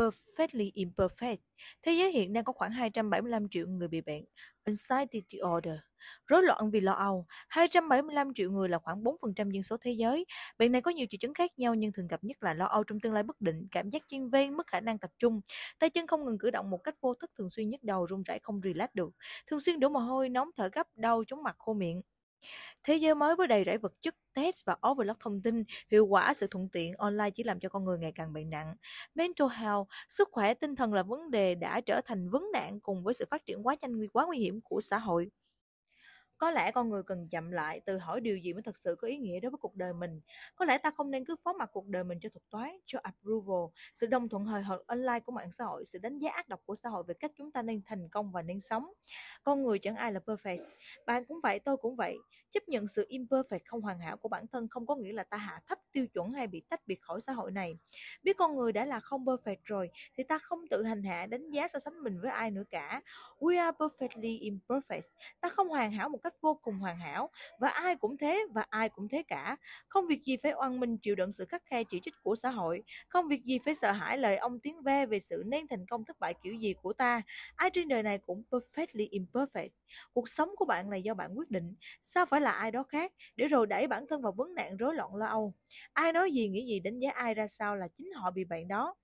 Perfectly Imperfect. Thế giới hiện đang có khoảng 275 triệu người bị bệnh Anxiety Disorder, rối loạn vì lo âu. 275 triệu người là khoảng 4% dân số thế giới. Bệnh này có nhiều triệu chứng khác nhau nhưng thường gặp nhất là lo âu trong tương lai bất định, cảm giác chuyên ven, mất khả năng tập trung, tay chân không ngừng cử động một cách vô thức thường xuyên nhức đầu, run rẩy không relax được, thường xuyên đổ mồ hôi, nóng thở gấp, đau chóng mặt khô miệng. Thế giới mới với đầy rẫy vật chất, test và overload thông tin, hiệu quả sự thuận tiện online chỉ làm cho con người ngày càng bệnh nặng. Mental health, sức khỏe tinh thần là vấn đề đã trở thành vấn nạn cùng với sự phát triển quá nhanh quá nguy hiểm của xã hội có lẽ con người cần chậm lại tự hỏi điều gì mới thật sự có ý nghĩa đối với cuộc đời mình có lẽ ta không nên cứ phó mặc cuộc đời mình cho thuật toán cho approval sự đồng thuận hời hợt online của mạng xã hội sự đánh giá ác độc của xã hội về cách chúng ta nên thành công và nên sống con người chẳng ai là perfect bạn cũng vậy tôi cũng vậy chấp nhận sự imperfect không hoàn hảo của bản thân không có nghĩa là ta hạ thấp tiêu chuẩn hay bị tách biệt khỏi xã hội này biết con người đã là không perfect rồi thì ta không tự hành hạ đánh giá so sánh mình với ai nữa cả we are perfectly imperfect ta không hoàn hảo một cách cách vô cùng hoàn hảo và ai cũng thế và ai cũng thế cả không việc gì phải oan minh chịu đựng sự khắc khe chỉ trích của xã hội không việc gì phải sợ hãi lời ông tiếng ve về sự nên thành công thất bại kiểu gì của ta ai trên đời này cũng perfectly imperfect cuộc sống của bạn là do bạn quyết định sao phải là ai đó khác để rồi đẩy bản thân vào vấn nạn rối loạn lo âu ai nói gì nghĩ gì đánh giá ai ra sao là chính họ bị bạn đó